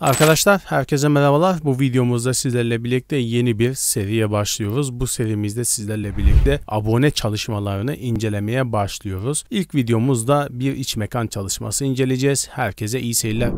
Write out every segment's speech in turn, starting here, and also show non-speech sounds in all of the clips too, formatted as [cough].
Arkadaşlar herkese merhabalar. Bu videomuzda sizlerle birlikte yeni bir seriye başlıyoruz. Bu serimizde sizlerle birlikte abone çalışmalarını incelemeye başlıyoruz. İlk videomuzda bir iç mekan çalışması inceleyeceğiz. Herkese iyi seyirler.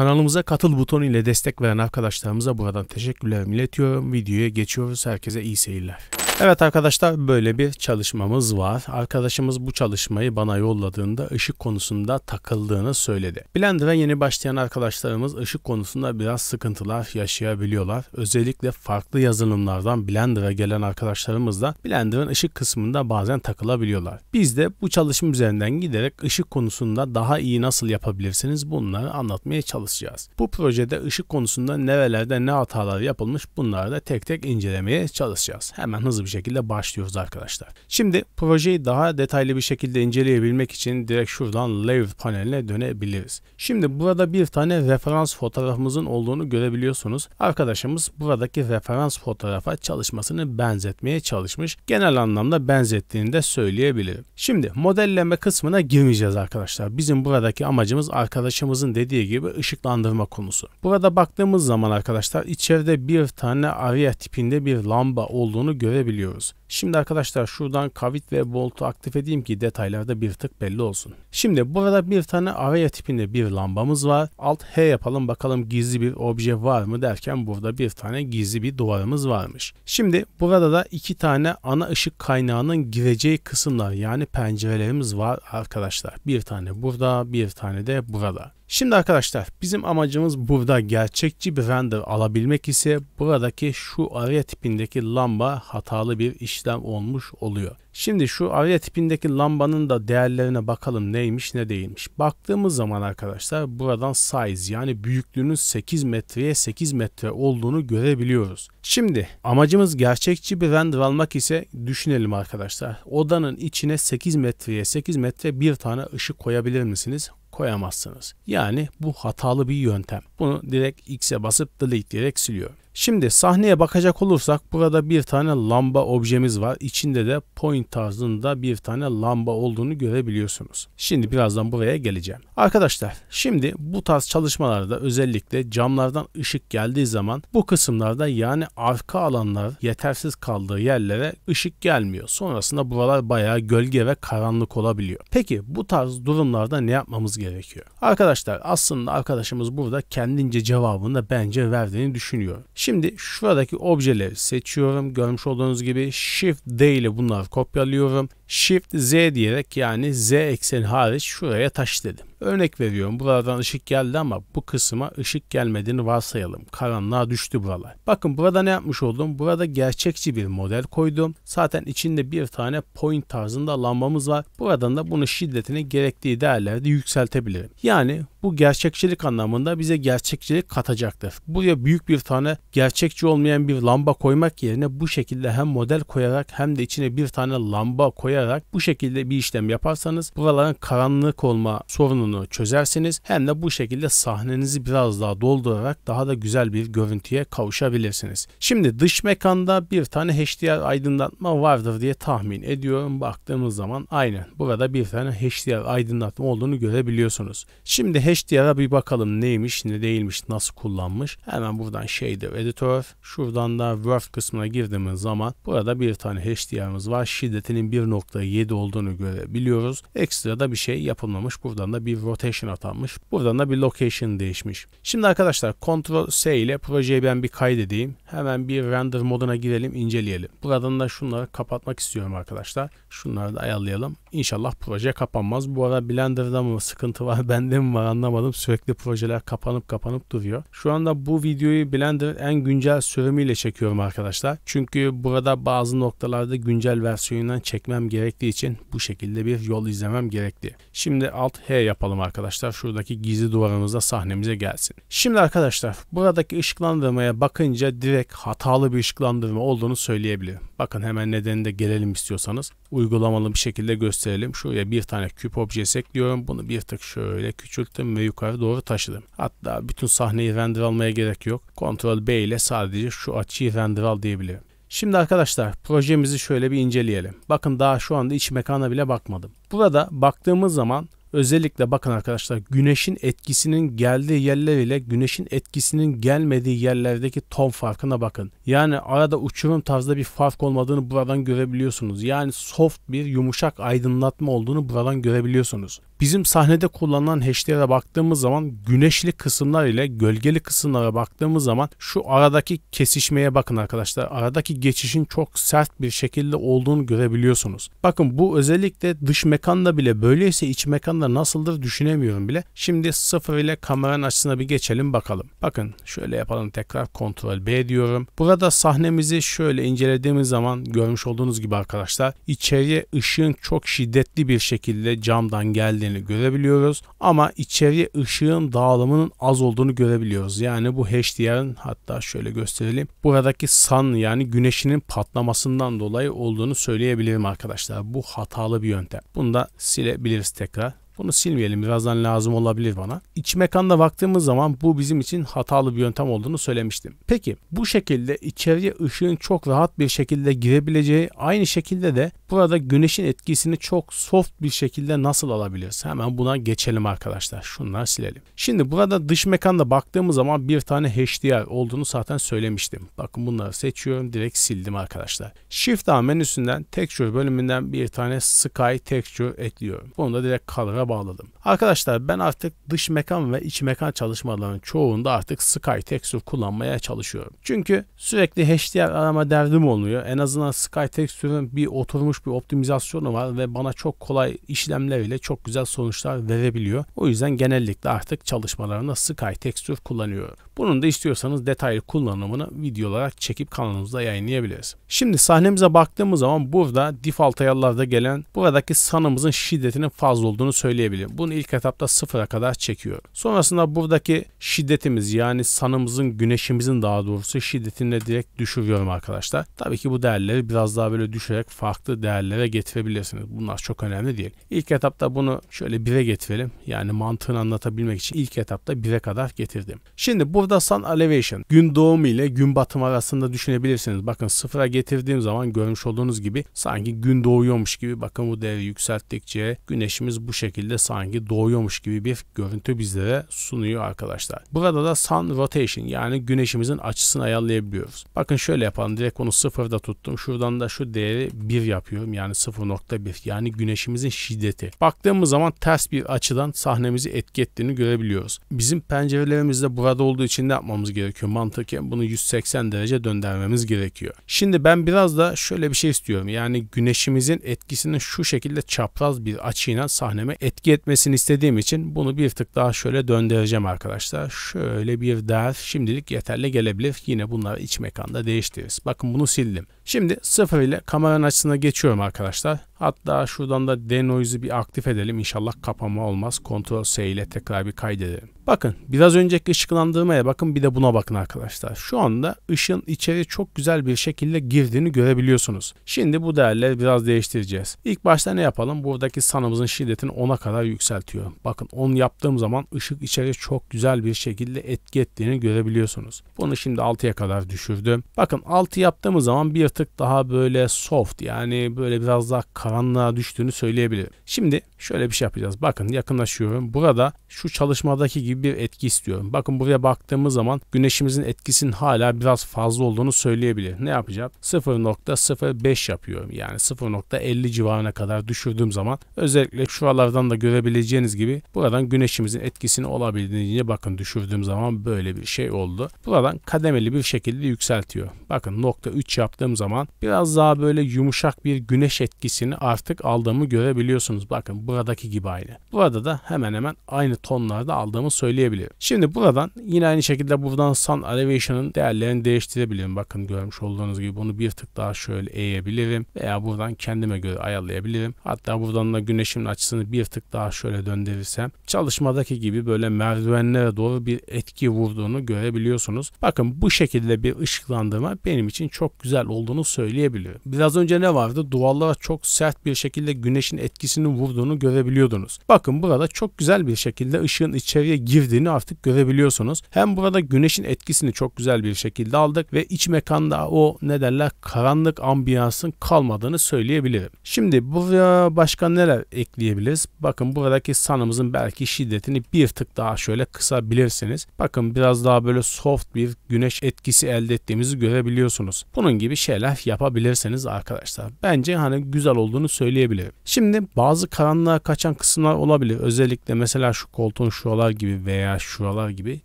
Kanalımıza katıl butonu ile destek veren arkadaşlarımıza buradan teşekkürlerimi iletiyorum. Videoya geçiyoruz. Herkese iyi seyirler. Evet arkadaşlar böyle bir çalışmamız var. Arkadaşımız bu çalışmayı bana yolladığında ışık konusunda takıldığını söyledi. Blender'a yeni başlayan arkadaşlarımız ışık konusunda biraz sıkıntılar yaşayabiliyorlar. Özellikle farklı yazılımlardan Blender'a gelen arkadaşlarımız da Blender'ın ışık kısmında bazen takılabiliyorlar. Biz de bu çalışma üzerinden giderek ışık konusunda daha iyi nasıl yapabilirsiniz bunları anlatmaya çalışacağız. Bu projede ışık konusunda nerelerde ne hatalar yapılmış bunları da tek tek incelemeye çalışacağız. Hemen hızlı bir bir şekilde başlıyoruz arkadaşlar. Şimdi projeyi daha detaylı bir şekilde inceleyebilmek için direkt şuradan layout paneline dönebiliriz. Şimdi burada bir tane referans fotoğrafımızın olduğunu görebiliyorsunuz. Arkadaşımız buradaki referans fotoğrafa çalışmasını benzetmeye çalışmış. Genel anlamda benzettiğini de söyleyebilirim. Şimdi modelleme kısmına girmeyeceğiz arkadaşlar. Bizim buradaki amacımız arkadaşımızın dediği gibi ışıklandırma konusu. Burada baktığımız zaman arkadaşlar içeride bir tane arya tipinde bir lamba olduğunu görebiliyoruz yapabiliyoruz. Şimdi arkadaşlar şuradan Kavit ve Bolt'u aktif edeyim ki detaylarda bir tık belli olsun. Şimdi burada bir tane araya tipinde bir lambamız var. Alt H yapalım bakalım gizli bir obje var mı derken burada bir tane gizli bir duvarımız varmış. Şimdi burada da iki tane ana ışık kaynağının gireceği kısımlar yani pencerelerimiz var arkadaşlar. Bir tane burada bir tane de burada. Şimdi arkadaşlar bizim amacımız burada gerçekçi bir render alabilmek ise buradaki şu araya tipindeki lamba hatalı bir işlem olmuş oluyor. Şimdi şu araya tipindeki lambanın da değerlerine bakalım neymiş ne değilmiş. Baktığımız zaman arkadaşlar buradan size yani büyüklüğünün 8 metreye 8 metre olduğunu görebiliyoruz. Şimdi amacımız gerçekçi bir render almak ise düşünelim arkadaşlar. Odanın içine 8 metreye 8 metre bir tane ışık koyabilir misiniz? koyamazsınız. Yani bu hatalı bir yöntem. Bunu direkt X'e basıp delete diyerek siliyor. Şimdi sahneye bakacak olursak burada bir tane lamba objemiz var. İçinde de point tarzında bir tane lamba olduğunu görebiliyorsunuz. Şimdi birazdan buraya geleceğim. Arkadaşlar şimdi bu tarz çalışmalarda özellikle camlardan ışık geldiği zaman bu kısımlarda yani arka alanlar yetersiz kaldığı yerlere ışık gelmiyor. Sonrasında buralar bayağı gölge ve karanlık olabiliyor. Peki bu tarz durumlarda ne yapmamız gerekiyor? Arkadaşlar aslında arkadaşımız burada kendince cevabını da bence verdiğini düşünüyor. Şimdi şuradaki objeleri seçiyorum. Görmüş olduğunuz gibi Shift D ile bunları kopyalıyorum. Shift Z diyerek yani Z ekseni hariç şuraya taş dedim. Örnek veriyorum buradan ışık geldi ama bu kısma ışık gelmediğini varsayalım. Karanlığa düştü buralar. Bakın burada ne yapmış oldum? Burada gerçekçi bir model koydum. Zaten içinde bir tane point tarzında lambamız var. Buradan da bunun şiddetini gerektiği değerlerde yükseltebilirim. Yani bu gerçekçilik anlamında bize gerçekçilik katacaktır. Buraya büyük bir tane gerçekçi olmayan bir lamba koymak yerine bu şekilde hem model koyarak hem de içine bir tane lamba koyarak ayırarak bu şekilde bir işlem yaparsanız buraların karanlık olma sorununu çözersiniz. Hem de bu şekilde sahnenizi biraz daha doldurarak daha da güzel bir görüntüye kavuşabilirsiniz. Şimdi dış mekanda bir tane HDR aydınlatma vardır diye tahmin ediyorum. Baktığımız zaman aynen burada bir tane HDR aydınlatma olduğunu görebiliyorsunuz. Şimdi HDR'a bir bakalım neymiş ne değilmiş nasıl kullanmış. Hemen buradan shader editor şuradan da word kısmına girdiğimiz zaman burada bir tane HDR'ımız var. Şiddetinin 1. 7 olduğunu görebiliyoruz. Ekstra da bir şey yapılmamış. Buradan da bir rotation atanmış. Buradan da bir location değişmiş. Şimdi arkadaşlar Ctrl S ile projeyi ben bir kaydedeyim. Hemen bir render moduna girelim inceleyelim. Buradan da şunları kapatmak istiyorum arkadaşlar. Şunları da ayarlayalım. İnşallah proje kapanmaz. Bu arada Blender'da mı sıkıntı var [laughs] bende mi var anlamadım. Sürekli projeler kapanıp kapanıp duruyor. Şu anda bu videoyu Blender en güncel sürümüyle çekiyorum arkadaşlar. Çünkü burada bazı noktalarda güncel versiyonundan çekmem gerekiyor gerektiği için bu şekilde bir yol izlemem gerekti. Şimdi alt H yapalım arkadaşlar. Şuradaki gizli duvarımızda sahnemize gelsin. Şimdi arkadaşlar buradaki ışıklandırmaya bakınca direkt hatalı bir ışıklandırma olduğunu söyleyebilirim. Bakın hemen nedenini de gelelim istiyorsanız. Uygulamalı bir şekilde gösterelim. Şuraya bir tane küp objesi ekliyorum. Bunu bir tık şöyle küçülttüm ve yukarı doğru taşıdım. Hatta bütün sahneyi render almaya gerek yok. Ctrl B ile sadece şu açıyı render al diyebilirim. Şimdi arkadaşlar projemizi şöyle bir inceleyelim. Bakın daha şu anda iç mekana bile bakmadım. Burada baktığımız zaman özellikle bakın arkadaşlar güneşin etkisinin geldiği yerler ile güneşin etkisinin gelmediği yerlerdeki ton farkına bakın. Yani arada uçurum tarzda bir fark olmadığını buradan görebiliyorsunuz. Yani soft bir yumuşak aydınlatma olduğunu buradan görebiliyorsunuz. Bizim sahnede kullanılan hashtag'e baktığımız zaman güneşli kısımlar ile gölgeli kısımlara baktığımız zaman şu aradaki kesişmeye bakın arkadaşlar. Aradaki geçişin çok sert bir şekilde olduğunu görebiliyorsunuz. Bakın bu özellikle dış mekanda bile böyleyse iç mekanda nasıldır düşünemiyorum bile. Şimdi sıfır ile kameranın açısına bir geçelim bakalım. Bakın şöyle yapalım tekrar kontrol B diyorum. Burada sahnemizi şöyle incelediğimiz zaman görmüş olduğunuz gibi arkadaşlar içeriye ışığın çok şiddetli bir şekilde camdan geldiğini geldiğini görebiliyoruz ama içeriye ışığın dağılımının az olduğunu görebiliyoruz. Yani bu HDR'ın hatta şöyle gösterelim. Buradaki sun yani güneşinin patlamasından dolayı olduğunu söyleyebilirim arkadaşlar. Bu hatalı bir yöntem. Bunu da silebiliriz tekrar. Bunu silmeyelim birazdan lazım olabilir bana. İç mekanda baktığımız zaman bu bizim için hatalı bir yöntem olduğunu söylemiştim. Peki bu şekilde içeriye ışığın çok rahat bir şekilde girebileceği aynı şekilde de burada güneşin etkisini çok soft bir şekilde nasıl alabiliriz? Hemen buna geçelim arkadaşlar. Şunları silelim. Şimdi burada dış mekanda baktığımız zaman bir tane HDR olduğunu zaten söylemiştim. Bakın bunları seçiyorum direkt sildim arkadaşlar. Shift A menüsünden Texture bölümünden bir tane Sky Texture ekliyorum. Bunu da direkt Color'a bağladım. Arkadaşlar ben artık dış mekan ve iç mekan çalışmalarının çoğunda artık Sky Texture kullanmaya çalışıyorum. Çünkü sürekli HDR arama derdim oluyor. En azından Sky Texture'ın bir oturmuş bir optimizasyonu var ve bana çok kolay işlemler ile çok güzel sonuçlar verebiliyor. O yüzden genellikle artık çalışmalarında Sky Texture kullanıyorum. Bunun da istiyorsanız detaylı kullanımını video olarak çekip kanalımızda yayınlayabiliriz. Şimdi sahnemize baktığımız zaman burada default ayarlarda gelen buradaki sanımızın şiddetinin fazla olduğunu söyleyebiliriz söyleyebilirim. Bunu ilk etapta sıfıra kadar çekiyor. Sonrasında buradaki şiddetimiz yani sanımızın güneşimizin daha doğrusu şiddetini direkt düşürüyorum arkadaşlar. Tabii ki bu değerleri biraz daha böyle düşerek farklı değerlere getirebilirsiniz. Bunlar çok önemli değil. İlk etapta bunu şöyle bire getirelim. Yani mantığını anlatabilmek için ilk etapta bire kadar getirdim. Şimdi burada sun elevation gün doğumu ile gün batımı arasında düşünebilirsiniz. Bakın sıfıra getirdiğim zaman görmüş olduğunuz gibi sanki gün doğuyormuş gibi bakın bu değeri yükselttikçe güneşimiz bu şekilde şekilde sanki doğuyormuş gibi bir görüntü bizlere sunuyor arkadaşlar. Burada da sun rotation yani güneşimizin açısını ayarlayabiliyoruz. Bakın şöyle yapalım. Direkt onu sıfırda tuttum. Şuradan da şu değeri 1 yapıyorum. Yani 0.1 yani güneşimizin şiddeti. Baktığımız zaman ters bir açıdan sahnemizi etki ettiğini görebiliyoruz. Bizim pencerelerimiz de burada olduğu için ne yapmamız gerekiyor? Mantıken bunu 180 derece döndürmemiz gerekiyor. Şimdi ben biraz da şöyle bir şey istiyorum. Yani güneşimizin etkisinin şu şekilde çapraz bir açıyla sahneme etki etki etmesini istediğim için bunu bir tık daha şöyle döndüreceğim arkadaşlar. Şöyle bir der şimdilik yeterli gelebilir. Yine bunları iç mekanda değiştiririz. Bakın bunu sildim. Şimdi sıfır ile kameranın açısına geçiyorum arkadaşlar. Hatta şuradan da denoise'ı bir aktif edelim. İnşallah kapama olmaz. Ctrl S ile tekrar bir kaydedelim. Bakın biraz önceki ışıklandırmaya bakın bir de buna bakın arkadaşlar. Şu anda ışın içeri çok güzel bir şekilde girdiğini görebiliyorsunuz. Şimdi bu değerleri biraz değiştireceğiz. İlk başta ne yapalım? Buradaki sanımızın şiddetini 10'a kadar yükseltiyorum. Bakın 10 yaptığım zaman ışık içeri çok güzel bir şekilde etki ettiğini görebiliyorsunuz. Bunu şimdi 6'ya kadar düşürdüm. Bakın 6 yaptığımız zaman bir tık daha böyle soft yani böyle biraz daha karanlığa düştüğünü söyleyebilirim. Şimdi şöyle bir şey yapacağız. Bakın yakınlaşıyorum. Burada şu çalışmadaki gibi bir etki istiyorum. Bakın buraya baktığımız zaman güneşimizin etkisinin hala biraz fazla olduğunu söyleyebilir. Ne yapacağım? 0.05 yapıyorum. Yani 0.50 civarına kadar düşürdüğüm zaman özellikle şuralardan da görebileceğiniz gibi buradan güneşimizin etkisini olabildiğince bakın düşürdüğüm zaman böyle bir şey oldu. Buradan kademeli bir şekilde yükseltiyor. Bakın nokta 3 yaptığım zaman biraz daha böyle yumuşak bir güneş etkisini artık aldığımı görebiliyorsunuz. Bakın buradaki gibi aynı. Burada da hemen hemen aynı tonlarda aldığımı söyleyebilirim. Şimdi buradan yine aynı şekilde buradan Sun Elevation'ın değerlerini değiştirebilirim. Bakın görmüş olduğunuz gibi bunu bir tık daha şöyle eğebilirim veya buradan kendime göre ayarlayabilirim. Hatta buradan da güneşimin açısını bir tık daha şöyle döndürürsem çalışmadaki gibi böyle merdivenlere doğru bir etki vurduğunu görebiliyorsunuz. Bakın bu şekilde bir ışıklandırma benim için çok güzel olduğunu söyleyebilirim. Biraz önce ne vardı? Duvarlara çok sert sert bir şekilde güneşin etkisinin vurduğunu görebiliyordunuz. Bakın burada çok güzel bir şekilde ışığın içeriye girdiğini artık görebiliyorsunuz. Hem burada güneşin etkisini çok güzel bir şekilde aldık ve iç mekanda o ne derler karanlık ambiyansın kalmadığını söyleyebilirim. Şimdi buraya başka neler ekleyebiliriz? Bakın buradaki sanımızın belki şiddetini bir tık daha şöyle kısabilirsiniz. Bakın biraz daha böyle soft bir güneş etkisi elde ettiğimizi görebiliyorsunuz. Bunun gibi şeyler yapabilirsiniz arkadaşlar. Bence hani güzel olduğunu olduğunu söyleyebilirim. Şimdi bazı karanlığa kaçan kısımlar olabilir. Özellikle mesela şu koltuğun şuralar gibi veya şuralar gibi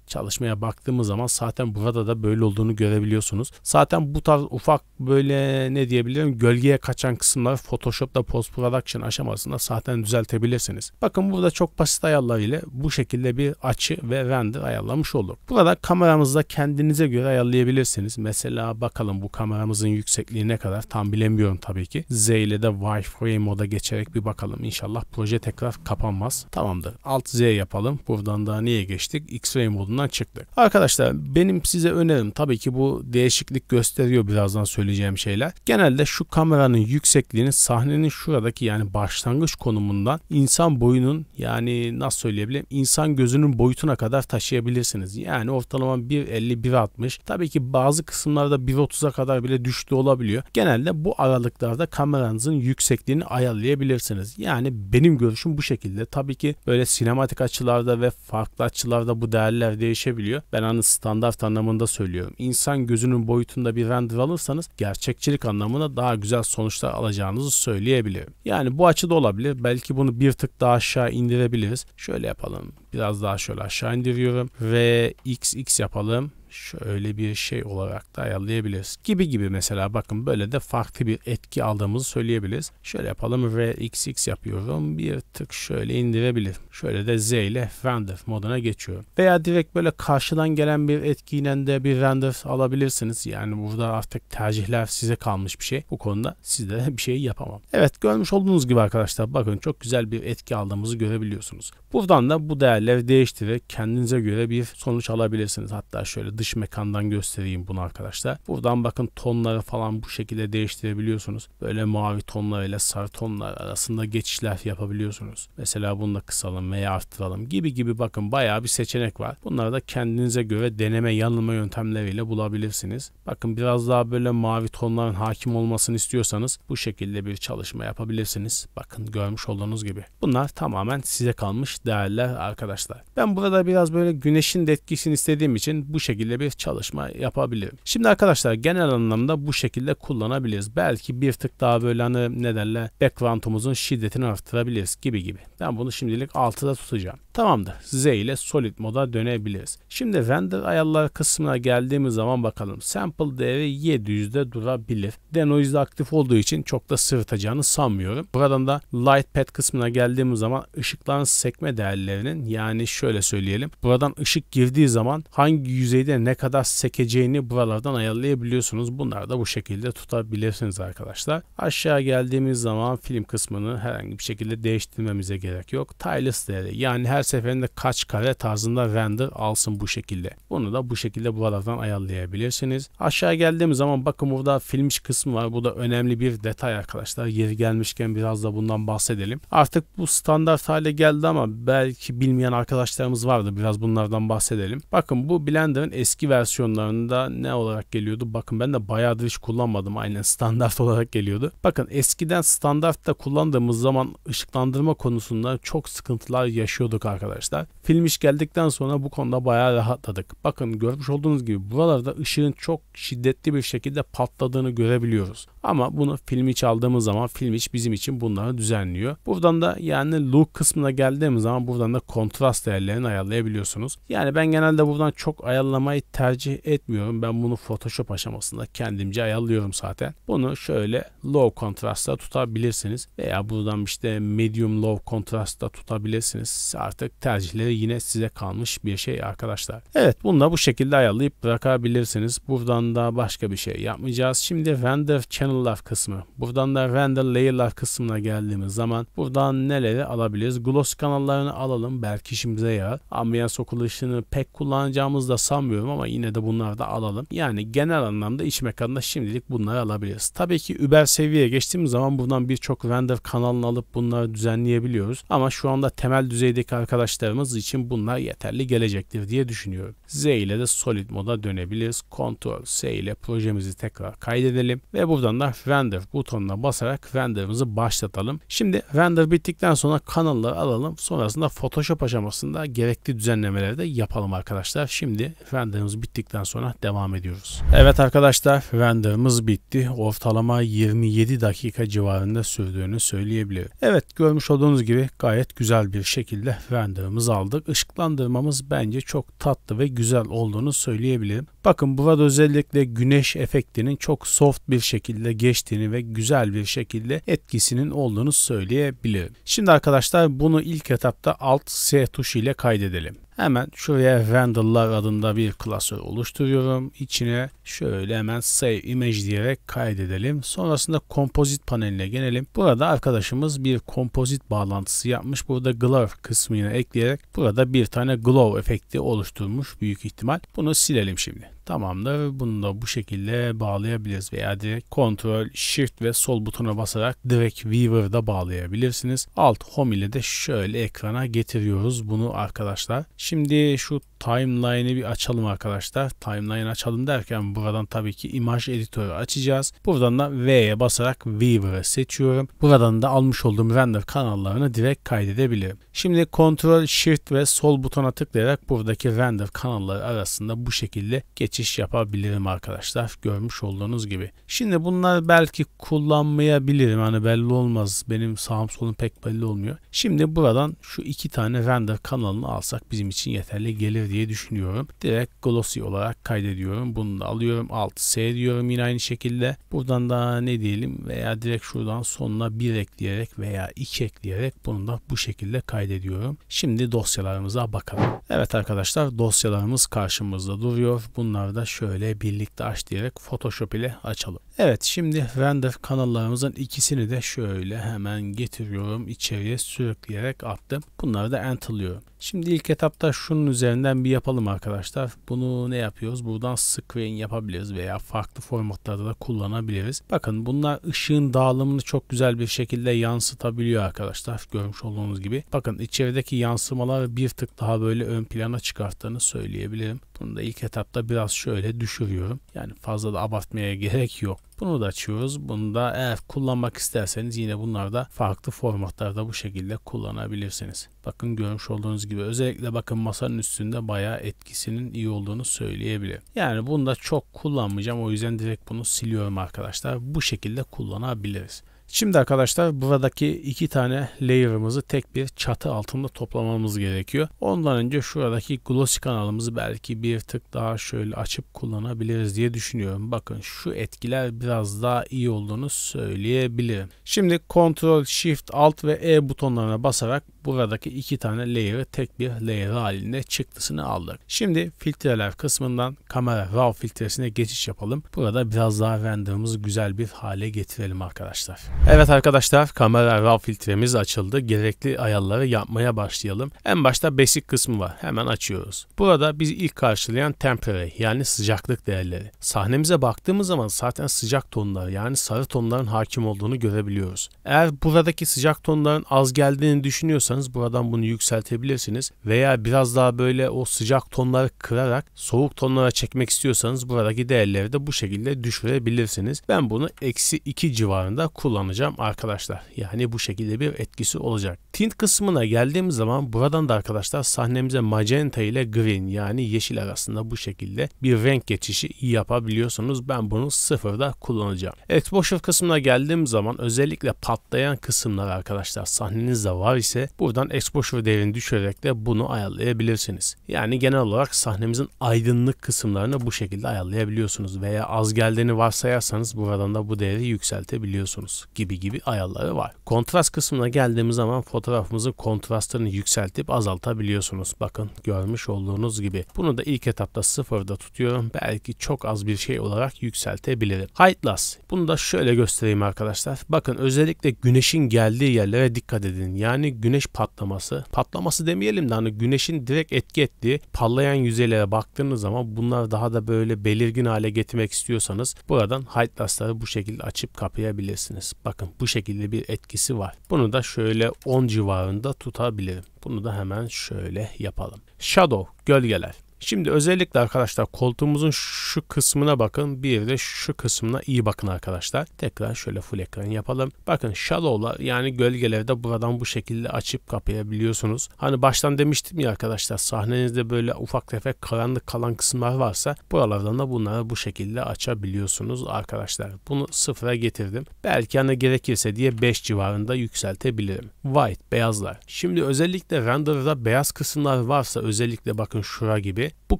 çalışmaya baktığımız zaman zaten burada da böyle olduğunu görebiliyorsunuz. Zaten bu tarz ufak böyle ne diyebilirim gölgeye kaçan kısımları Photoshop'ta post production aşamasında zaten düzeltebilirsiniz. Bakın burada çok basit ayarlar ile bu şekilde bir açı ve render ayarlamış olur. Burada kameramızda kendinize göre ayarlayabilirsiniz. Mesela bakalım bu kameramızın yüksekliği ne kadar tam bilemiyorum tabii ki. Z ile de Y moda geçerek bir bakalım. İnşallah proje tekrar kapanmaz. Tamamdır. Alt Z yapalım. Buradan daha niye geçtik? X-Ray modundan çıktık. Arkadaşlar benim size önerim tabii ki bu değişiklik gösteriyor birazdan söyleyeceğim şeyler. Genelde şu kameranın yüksekliğini sahnenin şuradaki yani başlangıç konumundan insan boyunun yani nasıl söyleyebilirim insan gözünün boyutuna kadar taşıyabilirsiniz. Yani ortalama 1.50-1.60 tabii ki bazı kısımlarda 1.30'a kadar bile düştü olabiliyor. Genelde bu aralıklarda kameranızın yüksekliğini yüksekliğini ayarlayabilirsiniz. Yani benim görüşüm bu şekilde. Tabii ki böyle sinematik açılarda ve farklı açılarda bu değerler değişebiliyor. Ben hani standart anlamında söylüyorum. İnsan gözünün boyutunda bir render alırsanız gerçekçilik anlamına daha güzel sonuçlar alacağınızı söyleyebilirim. Yani bu açıda olabilir. Belki bunu bir tık daha aşağı indirebiliriz. Şöyle yapalım. Biraz daha şöyle aşağı indiriyorum ve xx yapalım şöyle bir şey olarak da ayarlayabiliriz. Gibi gibi mesela bakın böyle de farklı bir etki aldığımızı söyleyebiliriz. Şöyle yapalım RXX yapıyorum. Bir tık şöyle indirebilirim. Şöyle de Z ile render moduna geçiyorum. Veya direkt böyle karşıdan gelen bir etkiyle de bir render alabilirsiniz. Yani burada artık tercihler size kalmış bir şey. Bu konuda sizde bir şey yapamam. Evet görmüş olduğunuz gibi arkadaşlar bakın çok güzel bir etki aldığımızı görebiliyorsunuz. Buradan da bu değerleri değiştirerek kendinize göre bir sonuç alabilirsiniz. Hatta şöyle dış dış mekandan göstereyim bunu arkadaşlar. Buradan bakın tonları falan bu şekilde değiştirebiliyorsunuz. Böyle mavi tonlar ile sarı tonlar arasında geçişler yapabiliyorsunuz. Mesela bunu da kısalım veya arttıralım gibi gibi bakın bayağı bir seçenek var. Bunları da kendinize göre deneme yanılma yöntemleriyle bulabilirsiniz. Bakın biraz daha böyle mavi tonların hakim olmasını istiyorsanız bu şekilde bir çalışma yapabilirsiniz. Bakın görmüş olduğunuz gibi. Bunlar tamamen size kalmış değerler arkadaşlar. Ben burada biraz böyle güneşin de etkisini istediğim için bu şekilde şekilde bir çalışma yapabilirim. Şimdi arkadaşlar genel anlamda bu şekilde kullanabiliriz. Belki bir tık daha böyle hani ne derler background'umuzun şiddetini arttırabiliriz gibi gibi. Ben bunu şimdilik 6'da tutacağım. Tamamdır. Z ile solid moda dönebiliriz. Şimdi render ayarlar kısmına geldiğimiz zaman bakalım. Sample değeri 700'de durabilir. Denoise aktif olduğu için çok da sırıtacağını sanmıyorum. Buradan da light pad kısmına geldiğimiz zaman ışıkların sekme değerlerinin yani şöyle söyleyelim. Buradan ışık girdiği zaman hangi yüzeyde de ne kadar sekeceğini buralardan ayarlayabiliyorsunuz. Bunları da bu şekilde tutabilirsiniz arkadaşlar. Aşağı geldiğimiz zaman film kısmını herhangi bir şekilde değiştirmemize gerek yok. Tilus değeri yani her seferinde kaç kare tarzında render alsın bu şekilde. Bunu da bu şekilde buralardan ayarlayabilirsiniz. Aşağı geldiğimiz zaman bakın burada filmiş kısmı var. Bu da önemli bir detay arkadaşlar. Yeri gelmişken biraz da bundan bahsedelim. Artık bu standart hale geldi ama belki bilmeyen arkadaşlarımız vardı. Biraz bunlardan bahsedelim. Bakın bu Blender'ın eski versiyonlarında ne olarak geliyordu? Bakın ben de bayağıdır hiç kullanmadım. Aynen standart [laughs] olarak geliyordu. Bakın eskiden standartta kullandığımız zaman ışıklandırma konusunda çok sıkıntılar yaşıyorduk arkadaşlar. Film iş geldikten sonra bu konuda bayağı rahatladık. Bakın görmüş olduğunuz gibi buralarda ışığın çok şiddetli bir şekilde patladığını görebiliyoruz. Ama bunu film iç aldığımız zaman film iç bizim için bunları düzenliyor. Buradan da yani look kısmına geldiğimiz zaman buradan da kontrast değerlerini ayarlayabiliyorsunuz. Yani ben genelde buradan çok ayarlamayı ait tercih etmiyorum. Ben bunu Photoshop aşamasında kendimce ayarlıyorum zaten. Bunu şöyle low kontrasta tutabilirsiniz veya buradan işte medium low kontrasta tutabilirsiniz. Artık tercihleri yine size kalmış bir şey arkadaşlar. Evet bunu da bu şekilde ayarlayıp bırakabilirsiniz. Buradan da başka bir şey yapmayacağız. Şimdi render channel'lar kısmı. Buradan da render layer'lar kısmına geldiğimiz zaman buradan neleri alabiliriz? Gloss kanallarını alalım. Belki işimize yarar. Ambiyans okuluşunu pek kullanacağımızı da sanmıyorum düşünüyorum ama yine de bunları da alalım. Yani genel anlamda iç mekanda şimdilik bunları alabiliriz. Tabii ki Uber seviyeye geçtiğimiz zaman buradan birçok render kanalını alıp bunları düzenleyebiliyoruz. Ama şu anda temel düzeydeki arkadaşlarımız için bunlar yeterli gelecektir diye düşünüyorum. Z ile de solid moda dönebiliriz. Ctrl S ile projemizi tekrar kaydedelim ve buradan da render butonuna basarak renderimizi başlatalım. Şimdi render bittikten sonra kanalları alalım. Sonrasında Photoshop aşamasında gerekli düzenlemeleri de yapalım arkadaşlar. Şimdi render Vendor'ımız bittikten sonra devam ediyoruz. Evet arkadaşlar Vendor'ımız bitti. Ortalama 27 dakika civarında sürdüğünü söyleyebilirim. Evet görmüş olduğunuz gibi gayet güzel bir şekilde Vendor'ımız aldık. Işıklandırmamız bence çok tatlı ve güzel olduğunu söyleyebilirim. Bakın burada özellikle güneş efektinin çok soft bir şekilde geçtiğini ve güzel bir şekilde etkisinin olduğunu söyleyebilirim. Şimdi arkadaşlar bunu ilk etapta Alt S tuşu ile kaydedelim. Hemen şuraya Vandal'lar adında bir klasör oluşturuyorum. İçine şöyle hemen Save Image diyerek kaydedelim. Sonrasında kompozit paneline gelelim. Burada arkadaşımız bir kompozit bağlantısı yapmış. Burada Glow kısmını ekleyerek burada bir tane Glow efekti oluşturmuş büyük ihtimal. Bunu silelim şimdi. Tamamdır. Bunu da bu şekilde bağlayabiliriz veya direkt Ctrl, Shift ve sol butona basarak direkt da bağlayabilirsiniz. Alt Home ile de şöyle ekrana getiriyoruz bunu arkadaşlar. Şimdi şu timeline'i bir açalım arkadaşlar. Timeline açalım derken buradan tabii ki imaj editörü açacağız. Buradan da V'ye basarak Weaver'ı seçiyorum. Buradan da almış olduğum render kanallarını direkt kaydedebilirim. Şimdi Ctrl, Shift ve sol butona tıklayarak buradaki render kanalları arasında bu şekilde geç geçiş yapabilirim arkadaşlar. Görmüş olduğunuz gibi. Şimdi bunlar belki kullanmayabilirim. Hani belli olmaz. Benim sağım solum pek belli olmuyor. Şimdi buradan şu iki tane render kanalını alsak bizim için yeterli gelir diye düşünüyorum. Direkt glossy olarak kaydediyorum. Bunu da alıyorum. Alt S diyorum yine aynı şekilde. Buradan da ne diyelim veya direkt şuradan sonuna bir ekleyerek veya iki ekleyerek bunu da bu şekilde kaydediyorum. Şimdi dosyalarımıza bakalım. Evet arkadaşlar dosyalarımız karşımızda duruyor. Bunlar kenarda şöyle birlikte aç diyerek Photoshop ile açalım. Evet şimdi render kanallarımızın ikisini de şöyle hemen getiriyorum içeriye sürükleyerek attım. Bunları da enter'lıyorum. Şimdi ilk etapta şunun üzerinden bir yapalım arkadaşlar. Bunu ne yapıyoruz? Buradan screen yapabiliriz veya farklı formatlarda da kullanabiliriz. Bakın bunlar ışığın dağılımını çok güzel bir şekilde yansıtabiliyor arkadaşlar. Görmüş olduğunuz gibi. Bakın içerideki yansımalar bir tık daha böyle ön plana çıkarttığını söyleyebilirim. Bunu da ilk etapta biraz şöyle düşürüyorum. Yani fazla da abartmaya [laughs] gerek yok. Bunu da açıyoruz. Bunu da eğer kullanmak isterseniz yine bunlarda farklı formatlarda bu şekilde kullanabilirsiniz. Bakın görmüş olduğunuz gibi özellikle bakın masanın üstünde bayağı etkisinin iyi olduğunu söyleyebilirim. Yani bunu da çok kullanmayacağım. O yüzden direkt bunu siliyorum arkadaşlar. Bu şekilde kullanabiliriz. Şimdi arkadaşlar buradaki iki tane layer'ımızı tek bir çatı altında toplamamız gerekiyor. Ondan önce şuradaki glossy kanalımızı belki bir tık daha şöyle açıp kullanabiliriz diye düşünüyorum. Bakın şu etkiler biraz daha iyi olduğunu söyleyebilirim. Şimdi Ctrl Shift Alt ve E butonlarına basarak buradaki iki tane layer'ı tek bir layer halinde çıktısını aldık. Şimdi filtreler kısmından kamera raw filtresine geçiş yapalım. Burada biraz daha render'ımızı güzel bir hale getirelim arkadaşlar. Evet arkadaşlar kamera RAW filtremiz açıldı. Gerekli ayarları yapmaya başlayalım. En başta basic kısmı var. Hemen açıyoruz. Burada biz ilk karşılayan temporary yani sıcaklık değerleri. Sahnemize baktığımız zaman zaten sıcak tonlar yani sarı tonların hakim olduğunu görebiliyoruz. Eğer buradaki sıcak tonların az geldiğini düşünüyorsanız buradan bunu yükseltebilirsiniz. Veya biraz daha böyle o sıcak tonları kırarak soğuk tonlara çekmek istiyorsanız buradaki değerleri de bu şekilde düşürebilirsiniz. Ben bunu eksi 2 civarında kullanıyorum Kullanacağım arkadaşlar. Yani bu şekilde bir etkisi olacak. Tint kısmına geldiğimiz zaman buradan da arkadaşlar sahnemize magenta ile green yani yeşil arasında bu şekilde bir renk geçişi yapabiliyorsunuz. Ben bunu sıfırda kullanacağım. Exposure kısmına geldiğim zaman özellikle patlayan kısımlar arkadaşlar sahnenizde var ise buradan exposure değerini düşürerek de bunu ayarlayabilirsiniz. Yani genel olarak sahnemizin aydınlık kısımlarını bu şekilde ayarlayabiliyorsunuz veya az geldiğini varsayarsanız buradan da bu değeri yükseltebiliyorsunuz gibi gibi ayarları var. Kontrast kısmına geldiğimiz zaman fotoğrafımızın kontrastını yükseltip azaltabiliyorsunuz. Bakın görmüş olduğunuz gibi. Bunu da ilk etapta sıfırda tutuyorum. Belki çok az bir şey olarak yükseltebilirim. Height loss. Bunu da şöyle göstereyim arkadaşlar. Bakın özellikle güneşin geldiği yerlere dikkat edin. Yani güneş patlaması. Patlaması demeyelim de hani güneşin direkt etki ettiği parlayan yüzeylere baktığınız zaman bunlar daha da böyle belirgin hale getirmek istiyorsanız buradan height loss'ları bu şekilde açıp kapayabilirsiniz. Bakın bu şekilde bir etkisi var. Bunu da şöyle 10 civarında tutabilirim. Bunu da hemen şöyle yapalım. Shadow, gölgeler. Şimdi özellikle arkadaşlar koltuğumuzun şu kısmına bakın. Bir de şu kısmına iyi bakın arkadaşlar. Tekrar şöyle full ekran yapalım. Bakın shallow'la yani gölgeleri de buradan bu şekilde açıp kapayabiliyorsunuz. Hani baştan demiştim ya arkadaşlar sahnenizde böyle ufak tefek karanlık kalan kısımlar varsa buralardan da bunları bu şekilde açabiliyorsunuz arkadaşlar. Bunu sıfıra getirdim. Belki hani gerekirse diye 5 civarında yükseltebilirim. White beyazlar. Şimdi özellikle renderda beyaz kısımlar varsa özellikle bakın şura gibi bu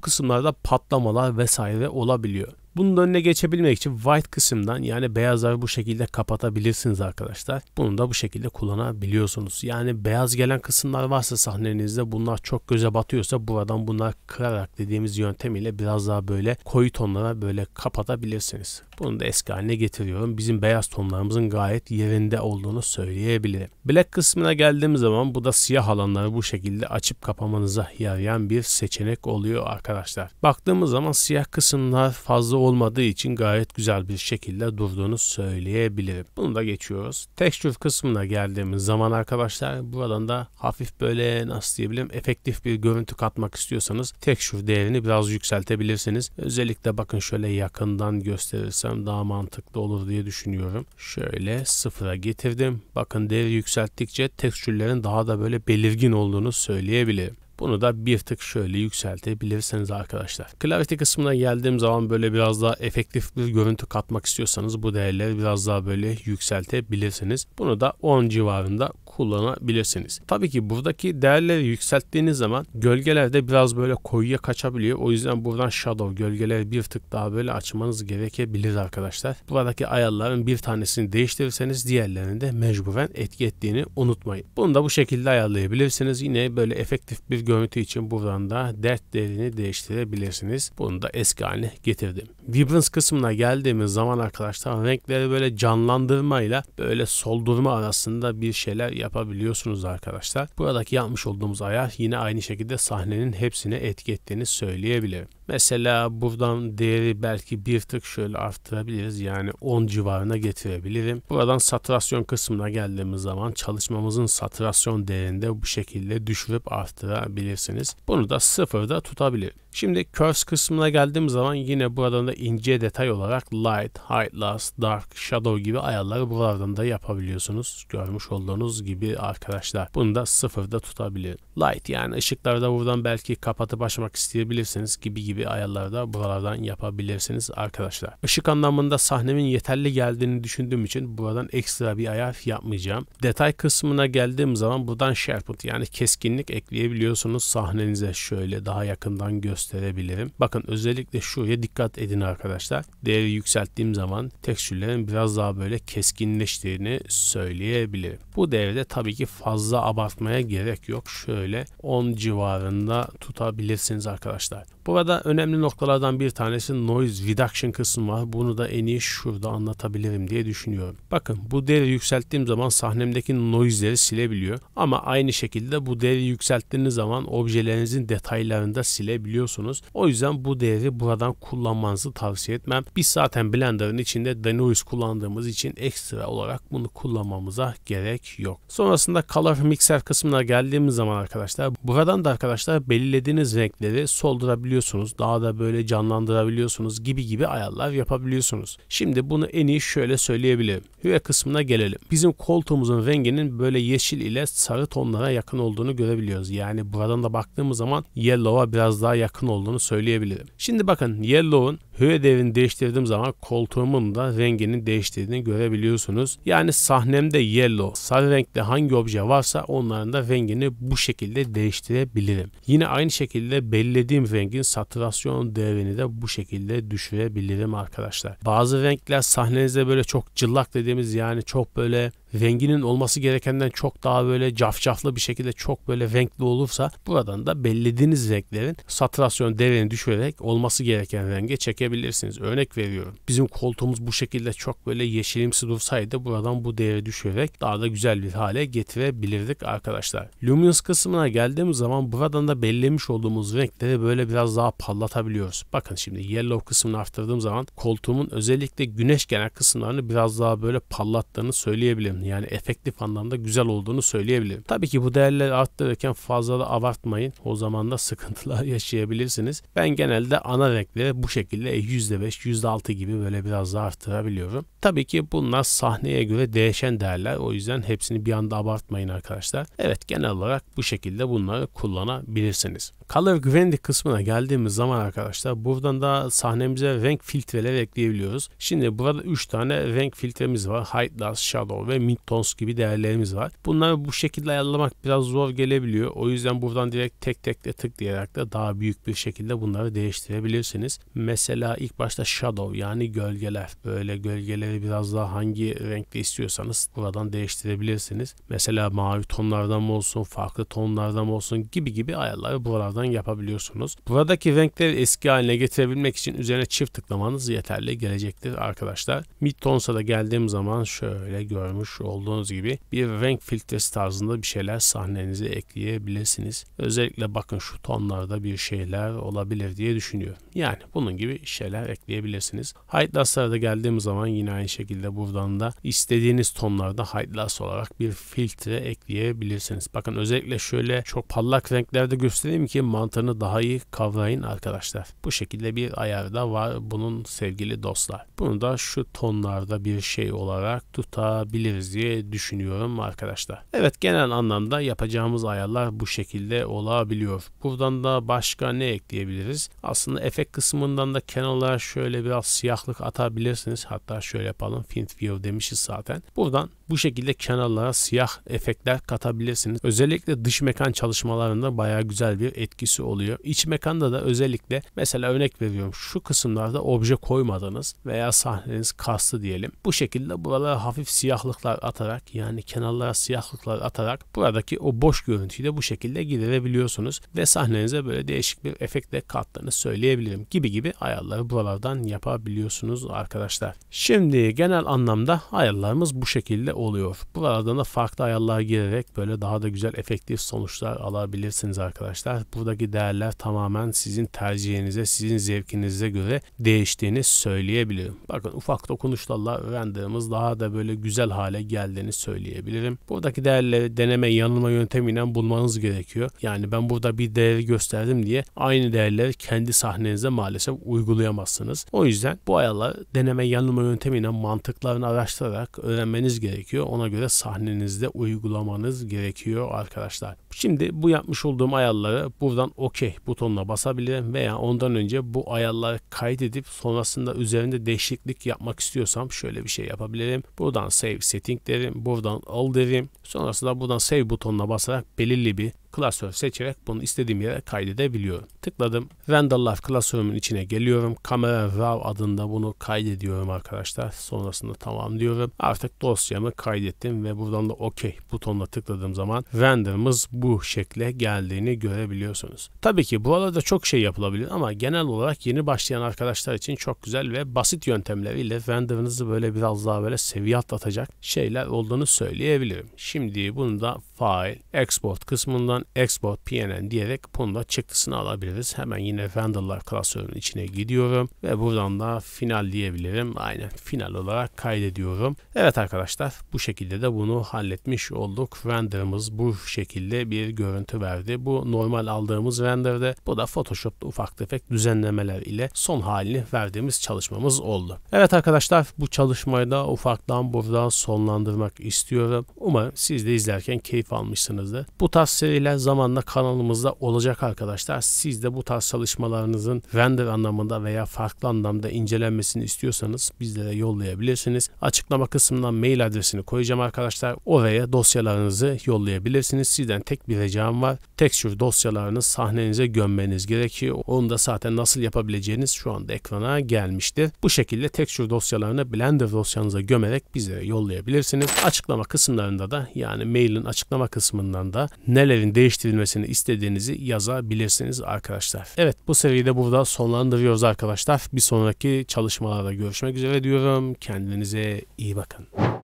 kısımlarda patlamalar vesaire olabiliyor. Bunun önüne geçebilmek için white kısımdan yani beyazları bu şekilde kapatabilirsiniz arkadaşlar. Bunu da bu şekilde kullanabiliyorsunuz. Yani beyaz gelen kısımlar varsa sahnenizde bunlar çok göze batıyorsa buradan bunları kırarak dediğimiz yöntem ile biraz daha böyle koyu tonlara böyle kapatabilirsiniz. Bunu da eski haline getiriyorum. Bizim beyaz tonlarımızın gayet yerinde olduğunu söyleyebilirim. Black kısmına geldiğimiz zaman bu da siyah alanları bu şekilde açıp kapamanıza yarayan bir seçenek oluyor arkadaşlar. Baktığımız zaman siyah kısımlar fazla olmadığı için gayet güzel bir şekilde durduğunu söyleyebilirim. Bunu da geçiyoruz. Texture kısmına geldiğimiz zaman arkadaşlar buradan da hafif böyle nasıl diyebilirim efektif bir görüntü katmak istiyorsanız texture değerini biraz yükseltebilirsiniz. Özellikle bakın şöyle yakından gösterirsem daha mantıklı olur diye düşünüyorum. Şöyle sıfıra getirdim. Bakın değeri yükselttikçe tekstürlerin daha da böyle belirgin olduğunu söyleyebilirim. Bunu da bir tık şöyle yükseltebilirsiniz arkadaşlar. Klavye kısmına geldiğim zaman böyle biraz daha efektif bir görüntü katmak istiyorsanız bu değerleri biraz daha böyle yükseltebilirsiniz. Bunu da 10 civarında kullanabilirsiniz. Tabii ki buradaki değerleri yükselttiğiniz zaman gölgelerde biraz böyle koyuya kaçabiliyor. O yüzden buradan shadow gölgeleri bir tık daha böyle açmanız gerekebilir arkadaşlar. Buradaki ayarların bir tanesini değiştirirseniz diğerlerini de mecburen etki ettiğini unutmayın. Bunu da bu şekilde ayarlayabilirsiniz. Yine böyle efektif bir görüntü için buradan da dert değerini değiştirebilirsiniz. Bunu da eski haline getirdim. Vibrance kısmına geldiğimiz zaman arkadaşlar renkleri böyle canlandırmayla böyle soldurma arasında bir şeyler yapabiliyorsunuz arkadaşlar. Buradaki yapmış olduğumuz ayar yine aynı şekilde sahnenin hepsine etki ettiğini söyleyebilirim. Mesela buradan değeri belki bir tık şöyle arttırabiliriz. Yani 10 civarına getirebilirim. Buradan saturasyon kısmına geldiğimiz zaman çalışmamızın saturasyon değerinde bu şekilde düşürüp arttırabilirsiniz. Bunu da sıfırda tutabilirim. Şimdi curse kısmına geldiğim zaman yine buradan da ince detay olarak light, high, last, dark, shadow gibi ayarları buralardan da yapabiliyorsunuz. Görmüş olduğunuz gibi arkadaşlar. Bunu da sıfırda tutabilir. Light yani ışıkları da buradan belki kapatıp açmak isteyebilirsiniz gibi gibi ayarları da buralardan yapabilirsiniz arkadaşlar. Işık anlamında sahnemin yeterli geldiğini düşündüğüm için buradan ekstra bir ayar yapmayacağım. Detay kısmına geldiğim zaman buradan sharpness yani keskinlik ekleyebiliyorsunuz sahnenize şöyle daha yakından göster gösterebilirim. Bakın özellikle şuraya dikkat edin arkadaşlar. Değeri yükselttiğim zaman tekstürlerin biraz daha böyle keskinleştiğini söyleyebilirim. Bu değerde tabii ki fazla abartmaya gerek yok. Şöyle 10 civarında tutabilirsiniz arkadaşlar. Burada önemli noktalardan bir tanesi noise reduction kısmı var. Bunu da en iyi şurada anlatabilirim diye düşünüyorum. Bakın bu değeri yükselttiğim zaman sahnemdeki noise'leri silebiliyor. Ama aynı şekilde bu değeri yükselttiğiniz zaman objelerinizin detaylarını da silebiliyorsunuz olursunuz. O yüzden bu değeri buradan kullanmanızı tavsiye etmem. Biz zaten Blender'ın içinde Daenerys kullandığımız için ekstra olarak bunu kullanmamıza gerek yok. Sonrasında Color Mixer kısmına geldiğimiz zaman arkadaşlar buradan da arkadaşlar belirlediğiniz renkleri soldurabiliyorsunuz. Daha da böyle canlandırabiliyorsunuz gibi gibi ayarlar yapabiliyorsunuz. Şimdi bunu en iyi şöyle söyleyebilirim. Hüye kısmına gelelim. Bizim koltuğumuzun renginin böyle yeşil ile sarı tonlara yakın olduğunu görebiliyoruz. Yani buradan da baktığımız zaman yellow'a biraz daha yakın yakın olduğunu söyleyebilirim. Şimdi bakın Yellow'un Höedev'ini değiştirdiğim zaman koltuğumun da rengini değiştirdiğini görebiliyorsunuz. Yani sahnemde yellow, sarı renkte hangi obje varsa onların da rengini bu şekilde değiştirebilirim. Yine aynı şekilde bellediğim rengin saturasyon değerini de bu şekilde düşürebilirim arkadaşlar. Bazı renkler sahnenizde böyle çok cıllak dediğimiz yani çok böyle renginin olması gerekenden çok daha böyle cafcaflı bir şekilde çok böyle renkli olursa buradan da bellediğiniz renklerin saturasyon değerini düşürerek olması gereken renge çekebilirsiniz çekebilirsiniz. Örnek veriyorum. Bizim koltuğumuz bu şekilde çok böyle yeşilimsi dursaydı buradan bu değeri düşürerek daha da güzel bir hale getirebilirdik arkadaşlar. Luminance kısmına geldiğimiz zaman buradan da bellemiş olduğumuz renkleri böyle biraz daha parlatabiliyoruz. Bakın şimdi yellow kısmını arttırdığım zaman koltuğumun özellikle güneş genel kısımlarını biraz daha böyle parlattığını söyleyebilirim. Yani efektif anlamda güzel olduğunu söyleyebilirim. Tabii ki bu değerleri arttırırken fazla da abartmayın. O zaman da [laughs] sıkıntılar yaşayabilirsiniz. Ben genelde ana renkleri bu şekilde %5, %6 gibi böyle biraz da arttırabiliyorum. Tabii ki bunlar sahneye göre değişen değerler. O yüzden hepsini bir anda abartmayın arkadaşlar. Evet genel olarak bu şekilde bunları kullanabilirsiniz. Color Gradient kısmına geldiğimiz zaman arkadaşlar buradan da sahnemize renk filtreleri ekleyebiliyoruz. Şimdi burada 3 tane renk filtremiz var. Hide, Dust, Shadow ve Mid Tones gibi değerlerimiz var. Bunları bu şekilde ayarlamak biraz zor gelebiliyor. O yüzden buradan direkt tek tek de tıklayarak da daha büyük bir şekilde bunları değiştirebilirsiniz. Mesela Mesela ilk başta shadow yani gölgeler. Böyle gölgeleri biraz daha hangi renkte istiyorsanız buradan değiştirebilirsiniz. Mesela mavi tonlardan mı olsun, farklı tonlardan mı olsun gibi gibi ayarları buralardan yapabiliyorsunuz. Buradaki renkleri eski haline getirebilmek için üzerine çift tıklamanız yeterli gelecektir arkadaşlar. Midtons'a da geldiğim zaman şöyle görmüş olduğunuz gibi bir renk filtresi tarzında bir şeyler sahnenize ekleyebilirsiniz. Özellikle bakın şu tonlarda bir şeyler olabilir diye düşünüyorum. Yani bunun gibi şeyler ekleyebilirsiniz. Height Lass'lara da geldiğim zaman yine aynı şekilde buradan da istediğiniz tonlarda Height olarak bir filtre ekleyebilirsiniz. Bakın özellikle şöyle çok parlak renklerde göstereyim ki mantığını daha iyi kavrayın arkadaşlar. Bu şekilde bir ayar da var bunun sevgili dostlar. Bunu da şu tonlarda bir şey olarak tutabiliriz diye düşünüyorum arkadaşlar. Evet genel anlamda yapacağımız ayarlar bu şekilde olabiliyor. Buradan da başka ne ekleyebiliriz? Aslında efekt kısmından da kenar olarak şöyle biraz siyahlık atabilirsiniz. Hatta şöyle yapalım. Fint View demişiz zaten. Buradan bu şekilde kenarlara siyah efektler katabilirsiniz. Özellikle dış mekan çalışmalarında bayağı güzel bir etkisi oluyor. İç mekanda da özellikle mesela örnek veriyorum şu kısımlarda obje koymadınız veya sahneniz kastı diyelim. Bu şekilde buralara hafif siyahlıklar atarak yani kenarlara siyahlıklar atarak buradaki o boş görüntüyü de bu şekilde giderebiliyorsunuz ve sahnenize böyle değişik bir efekte kattığını söyleyebilirim gibi gibi ayarları buralardan yapabiliyorsunuz arkadaşlar. Şimdi genel anlamda ayarlarımız bu şekilde oluyor. Bu arada da farklı ayarlar girerek böyle daha da güzel efektif sonuçlar alabilirsiniz arkadaşlar. Buradaki değerler tamamen sizin tercihinize, sizin zevkinize göre değiştiğini söyleyebilirim. Bakın ufak dokunuşlarla renderımız daha da böyle güzel hale geldiğini söyleyebilirim. Buradaki değerleri deneme yanılma yöntemiyle bulmanız gerekiyor. Yani ben burada bir değeri gösterdim diye aynı değerleri kendi sahnenize maalesef uygulayamazsınız. O yüzden bu ayarlar deneme yanılma yöntemiyle mantıklarını araştırarak öğrenmeniz gerekiyor gerekiyor. Ona göre sahnenizde uygulamanız gerekiyor arkadaşlar. Şimdi bu yapmış olduğum ayarları buradan OK butonuna basabilirim veya ondan önce bu ayarları kaydedip sonrasında üzerinde değişiklik yapmak istiyorsam şöyle bir şey yapabilirim. Buradan Save Setting derim. Buradan All derim. Sonrasında buradan Save butonuna basarak belirli bir klasör seçerek bunu istediğim yere kaydedebiliyorum. Tıkladım. Render klasörümün içine geliyorum. Kamera Raw adında bunu kaydediyorum arkadaşlar. Sonrasında tamam diyorum. Artık dosyamı kaydettim ve buradan da OK butonuna tıkladığım zaman renderımız bu şekle geldiğini görebiliyorsunuz. Tabii ki buralarda çok şey yapılabilir ama genel olarak yeni başlayan arkadaşlar için çok güzel ve basit yöntemleriyle renderınızı böyle biraz daha böyle seviye atlatacak şeyler olduğunu söyleyebilirim. Şimdi bunu da File, export kısmından export pnn diyerek bunu da çıktısını alabiliriz. Hemen yine vendorlar klasörünün içine gidiyorum ve buradan da final diyebilirim. Aynen final olarak kaydediyorum. Evet arkadaşlar bu şekilde de bunu halletmiş olduk. Renderımız bu şekilde bir görüntü verdi. Bu normal aldığımız renderde bu da Photoshop'ta ufak tefek düzenlemeler ile son halini verdiğimiz çalışmamız oldu. Evet arkadaşlar bu çalışmayı da ufaktan burada sonlandırmak istiyorum. Umarım siz de izlerken keyif keyif almışsınızdır. Bu tarz seriler zamanla kanalımızda olacak arkadaşlar. Siz de bu tarz çalışmalarınızın render anlamında veya farklı anlamda incelenmesini istiyorsanız bizlere yollayabilirsiniz. Açıklama kısmından mail adresini koyacağım arkadaşlar. Oraya dosyalarınızı yollayabilirsiniz. Sizden tek bir ricam var. Texture dosyalarını sahnenize gömmeniz gerekiyor. Onu da zaten nasıl yapabileceğiniz şu anda ekrana gelmiştir. Bu şekilde texture dosyalarını Blender dosyanıza gömerek bizlere yollayabilirsiniz. Açıklama kısımlarında da yani mailin açıklama açıklama kısmından da nelerin değiştirilmesini istediğinizi yazabilirsiniz arkadaşlar. Evet bu seriyi de burada sonlandırıyoruz arkadaşlar. Bir sonraki çalışmalarda görüşmek üzere diyorum. Kendinize iyi bakın.